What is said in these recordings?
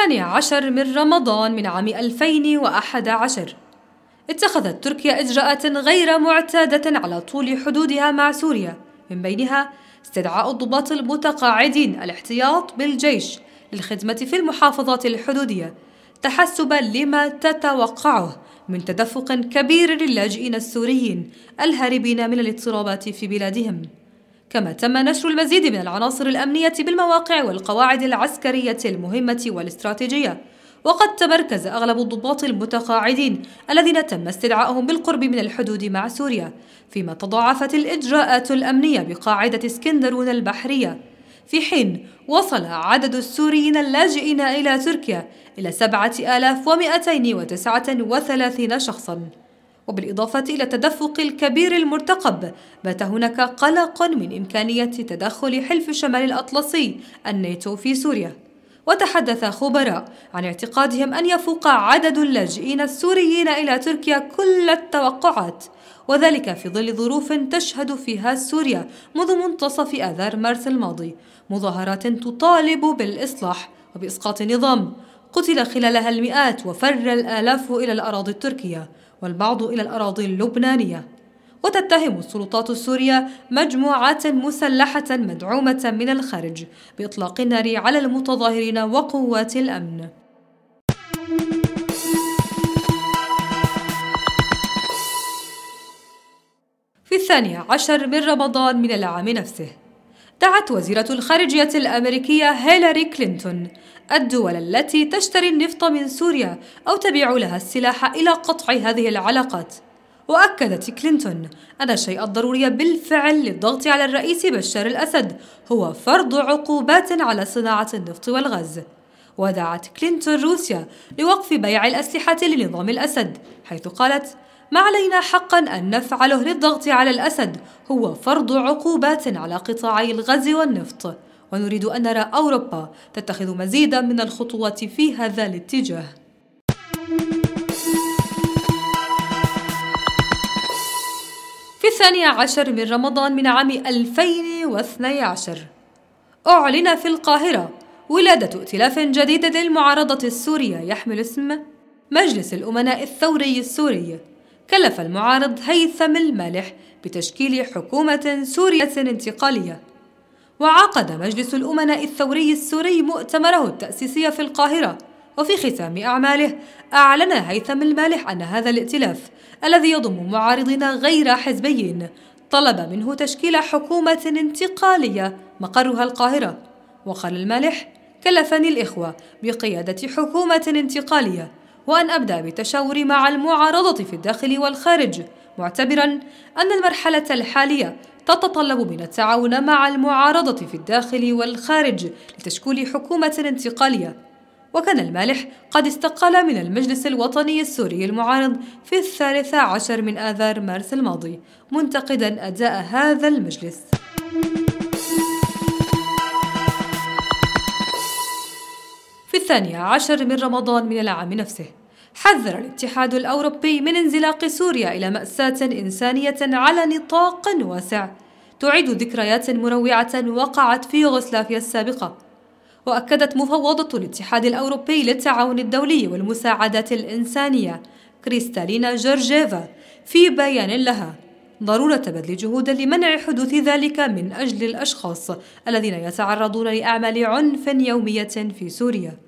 الثاني عشر من رمضان من عام 2011 اتخذت تركيا إجراءات غير معتادة على طول حدودها مع سوريا من بينها استدعاء الضباط المتقاعدين الاحتياط بالجيش للخدمة في المحافظات الحدودية تحسبا لما تتوقعه من تدفق كبير للاجئين السوريين الهاربين من الاضطرابات في بلادهم كما تم نشر المزيد من العناصر الأمنية بالمواقع والقواعد العسكرية المهمة والاستراتيجية وقد تمركز أغلب الضباط المتقاعدين الذين تم استدعائهم بالقرب من الحدود مع سوريا فيما تضاعفت الإجراءات الأمنية بقاعدة اسكندرون البحرية في حين وصل عدد السوريين اللاجئين إلى تركيا إلى 7239 شخصاً وبالإضافة إلى التدفق الكبير المرتقب بات هناك قلق من إمكانية تدخل حلف شمال الأطلسي الناتو في سوريا وتحدث خبراء عن اعتقادهم أن يفوق عدد اللاجئين السوريين إلى تركيا كل التوقعات وذلك في ظل ظروف تشهد فيها سوريا منذ منتصف آذار مارس الماضي مظاهرات تطالب بالإصلاح وبإسقاط نظام قتل خلالها المئات وفر الآلاف إلى الأراضي التركية والبعض إلى الأراضي اللبنانية وتتهم السلطات السورية مجموعات مسلحة مدعومة من الخارج بإطلاق النار على المتظاهرين وقوات الأمن في الثاني عشر من رمضان من العام نفسه دعت وزيرة الخارجية الأمريكية هيلاري كلينتون الدول التي تشتري النفط من سوريا أو تبيع لها السلاح إلى قطع هذه العلاقات وأكدت كلينتون أن الشيء الضروري بالفعل للضغط على الرئيس بشار الأسد هو فرض عقوبات على صناعة النفط والغاز ودعت كلينتون روسيا لوقف بيع الأسلحة لنظام الأسد حيث قالت ما علينا حقا أن نفعله للضغط على الأسد هو فرض عقوبات على قطاعي الغاز والنفط ونريد أن نرى أوروبا تتخذ مزيدا من الخطوات في هذا الاتجاه في الثاني عشر من رمضان من عام 2012 أعلن في القاهرة ولادة ائتلاف جديد للمعارضة السورية يحمل اسم مجلس الأمناء الثوري السوري كلف المعارض هيثم المالح بتشكيل حكومة سورية انتقالية وعقد مجلس الأمناء الثوري السوري مؤتمره التأسيسي في القاهرة وفي ختام أعماله أعلن هيثم المالح أن هذا الائتلاف الذي يضم معارضين غير حزبيين طلب منه تشكيل حكومة انتقالية مقرها القاهرة وقال المالح كلفني الإخوة بقيادة حكومة انتقالية وأن أبدأ بالتشاور مع المعارضة في الداخل والخارج معتبرا أن المرحلة الحالية تتطلب من التعاون مع المعارضة في الداخل والخارج لتشكيل حكومة انتقالية وكان المالح قد استقال من المجلس الوطني السوري المعارض في الثالث عشر من آذار مارس الماضي منتقدا أداء هذا المجلس في الثاني عشر من رمضان من العام نفسه حذر الاتحاد الأوروبي من انزلاق سوريا إلى مأساة إنسانية على نطاق واسع تعيد ذكريات مروعة وقعت في يوغوسلافيا السابقة وأكدت مفوضة الاتحاد الأوروبي للتعاون الدولي والمساعدات الإنسانية كريستالينا جورجيفا في بيان لها ضرورة بذل جهود لمنع حدوث ذلك من أجل الأشخاص الذين يتعرضون لأعمال عنف يومية في سوريا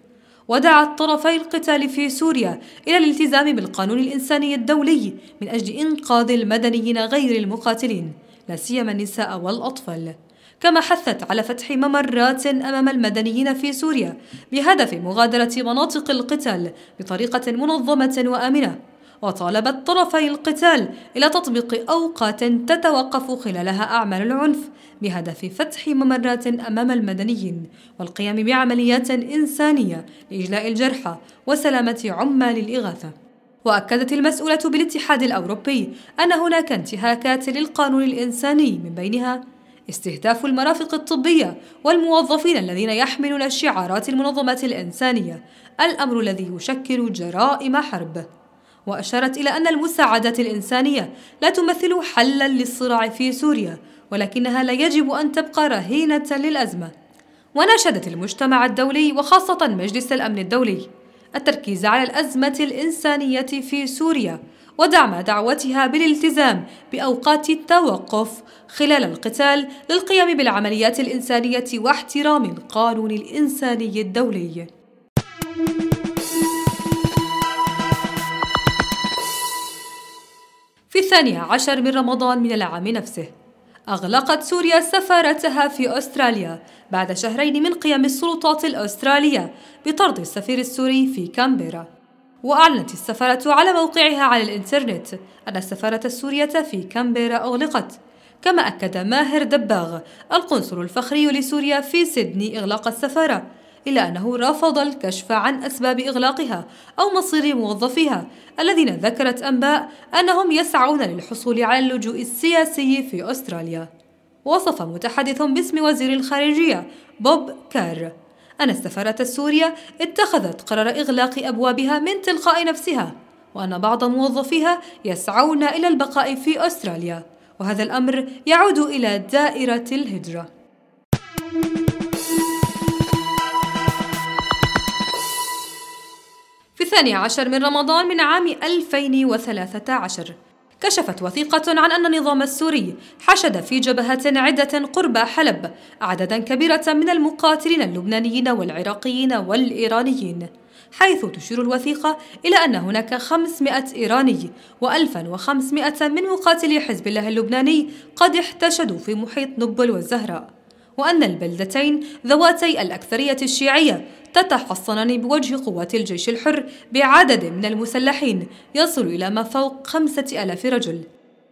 ودعت طرفي القتال في سوريا إلى الالتزام بالقانون الإنساني الدولي من أجل إنقاذ المدنيين غير المقاتلين لا سيما النساء والأطفال كما حثت على فتح ممرات أمام المدنيين في سوريا بهدف مغادرة مناطق القتال بطريقة منظمة وآمنة وطالبت طرفي القتال إلى تطبيق أوقات تتوقف خلالها أعمال العنف بهدف فتح ممرات أمام المدنيين والقيام بعمليات إنسانية لإجلاء الجرحى وسلامة عمال الإغاثة وأكدت المسؤولة بالاتحاد الأوروبي أن هناك انتهاكات للقانون الإنساني من بينها استهداف المرافق الطبية والموظفين الذين يحملون شعارات المنظمات الإنسانية الأمر الذي يشكل جرائم حرب وأشارت إلى أن المساعدات الإنسانية لا تمثل حلا للصراع في سوريا ولكنها لا يجب أن تبقى رهينة للأزمة وناشدت المجتمع الدولي وخاصة مجلس الأمن الدولي التركيز على الأزمة الإنسانية في سوريا ودعم دعوتها بالالتزام بأوقات التوقف خلال القتال للقيام بالعمليات الإنسانية واحترام القانون الإنساني الدولي. في الثاني عشر من رمضان من العام نفسه أغلقت سوريا سفارتها في أستراليا بعد شهرين من قيام السلطات الأسترالية بطرد السفير السوري في كامبرا وأعلنت السفارة على موقعها على الإنترنت أن السفارة السورية في كامبرا أغلقت كما أكد ماهر دباغ القنصل الفخري لسوريا في سيدني إغلاق السفارة إلا أنه رفض الكشف عن أسباب إغلاقها أو مصير موظفيها الذين ذكرت أنباء أنهم يسعون للحصول على اللجوء السياسي في أستراليا وصف متحدث باسم وزير الخارجية بوب كار أن السفارة السورية اتخذت قرار إغلاق أبوابها من تلقاء نفسها وأن بعض موظفيها يسعون إلى البقاء في أستراليا وهذا الأمر يعود إلى دائرة الهجرة الثاني عشر من رمضان من عام 2013 كشفت وثيقة عن أن النظام السوري حشد في جبهات عدة قرب حلب أعدادا كبيرة من المقاتلين اللبنانيين والعراقيين والإيرانيين حيث تشير الوثيقة إلى أن هناك 500 إيراني و1500 من مقاتلي حزب الله اللبناني قد احتشدوا في محيط نبل والزهراء وأن البلدتين ذواتي الأكثرية الشيعية تتحصنان بوجه قوات الجيش الحر بعدد من المسلحين يصل إلى ما فوق خمسة ألاف رجل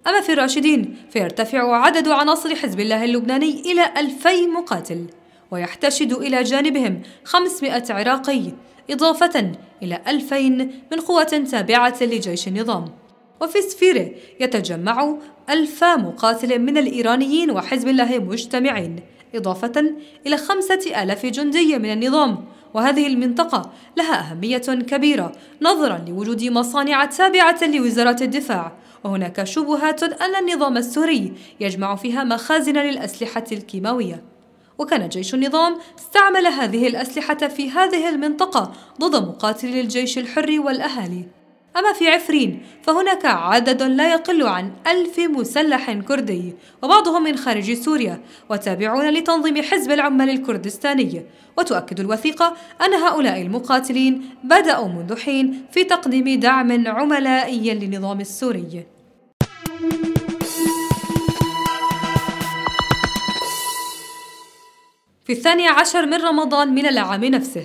أما في الراشدين فيرتفع عدد عناصر حزب الله اللبناني إلى ألفي مقاتل ويحتشد إلى جانبهم 500 عراقي إضافة إلى 2000 من قوة تابعة لجيش النظام وفي سفيرة يتجمع ألف مقاتل من الإيرانيين وحزب الله مجتمعين إضافة إلى خمسة آلاف جندي من النظام وهذه المنطقة لها أهمية كبيرة نظرا لوجود مصانع تابعة لوزارة الدفاع وهناك شبهات أن النظام السوري يجمع فيها مخازن للأسلحة الكيماوية وكان جيش النظام استعمل هذه الأسلحة في هذه المنطقة ضد مقاتلي الجيش الحر والأهالي أما في عفرين فهناك عدد لا يقل عن ألف مسلح كردي وبعضهم من خارج سوريا وتابعون لتنظيم حزب العمال الكردستاني وتؤكد الوثيقة أن هؤلاء المقاتلين بدأوا منذ حين في تقديم دعم عملائي للنظام السوري في الثاني عشر من رمضان من العام نفسه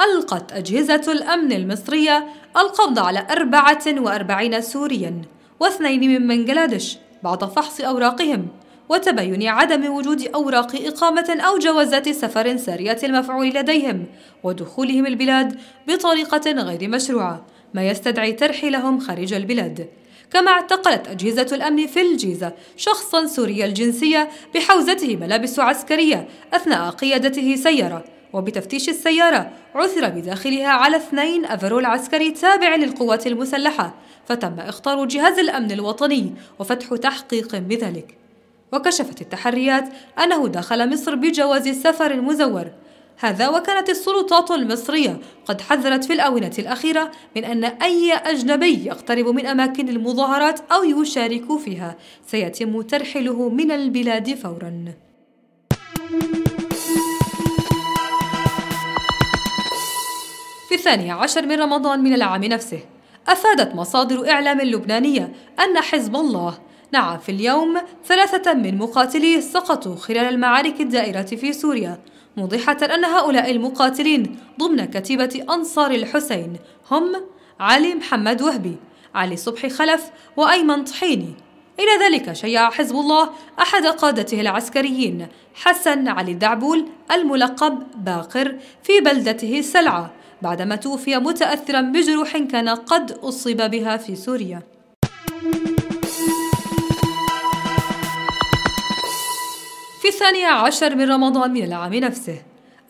ألقت أجهزة الأمن المصرية القبض على 44 سوريا واثنين من بنغلاديش بعد فحص أوراقهم وتبين عدم وجود أوراق إقامة أو جوازات سفر سارية المفعول لديهم ودخولهم البلاد بطريقة غير مشروعة ما يستدعي ترحيلهم خارج البلاد كما اعتقلت أجهزة الأمن في الجيزة شخصا سوري الجنسية بحوزته ملابس عسكرية أثناء قيادته سيارة وبتفتيش السيارة عثر بداخلها على اثنين أفرول عسكري تابع للقوات المسلحة فتم إخطار جهاز الأمن الوطني وفتح تحقيق بذلك وكشفت التحريات أنه دخل مصر بجواز السفر المزور هذا وكانت السلطات المصرية قد حذرت في الآونة الأخيرة من أن أي أجنبي يقترب من أماكن المظاهرات أو يشارك فيها سيتم ترحيله من البلاد فوراً. في الثاني عشر من رمضان من العام نفسه أفادت مصادر إعلام لبنانية أن حزب الله نعى في اليوم ثلاثة من مقاتليه سقطوا خلال المعارك الدائرة في سوريا موضحة أن هؤلاء المقاتلين ضمن كتيبة أنصار الحسين هم علي محمد وهبي علي صبحي خلف وأيمن طحيني إلى ذلك شيع حزب الله أحد قادته العسكريين حسن علي الدعبول الملقب باقر في بلدته سلعة بعدما توفي متأثرا بجروح كان قد أصيب بها في سوريا في الثاني عشر من رمضان من العام نفسه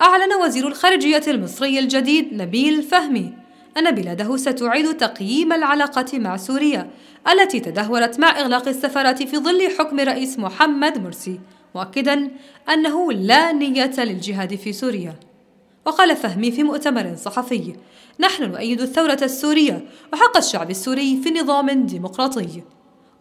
أعلن وزير الخارجية المصري الجديد نبيل فهمي أن بلاده ستعيد تقييم العلاقة مع سوريا التي تدهورت مع إغلاق السفارات في ظل حكم رئيس محمد مرسي مؤكدا أنه لا نية للجهاد في سوريا وقال فهمي في مؤتمر صحفي نحن نؤيد الثورة السورية وحق الشعب السوري في نظام ديمقراطي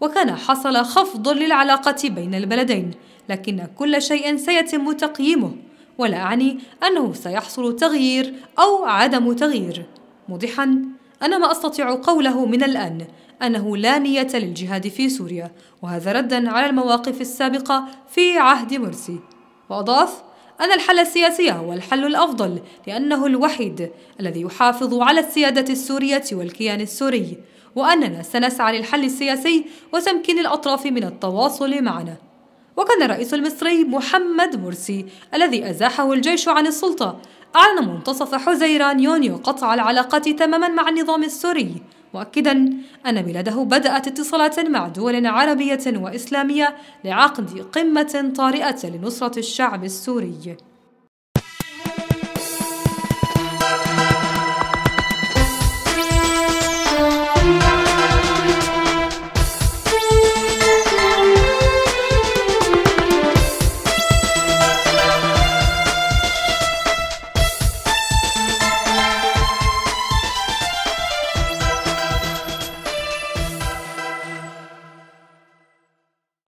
وكان حصل خفض للعلاقة بين البلدين لكن كل شيء سيتم تقييمه ولا أعني أنه سيحصل تغيير أو عدم تغيير موضحا أنا ما أستطيع قوله من الآن أنه لا نية للجهاد في سوريا وهذا ردا على المواقف السابقة في عهد مرسي وأضاف أن الحل السياسي هو الحل الأفضل لأنه الوحيد الذي يحافظ على السيادة السورية والكيان السوري وأننا سنسعى للحل السياسي وتمكين الأطراف من التواصل معنا وكان الرئيس المصري محمد مرسي الذي أزاحه الجيش عن السلطة أعلن منتصف حزيران يونيو قطع العلاقات تماما مع النظام السوري مؤكدا أن بلاده بدأت اتصالات مع دول عربية وإسلامية لعقد قمة طارئة لنصرة الشعب السوري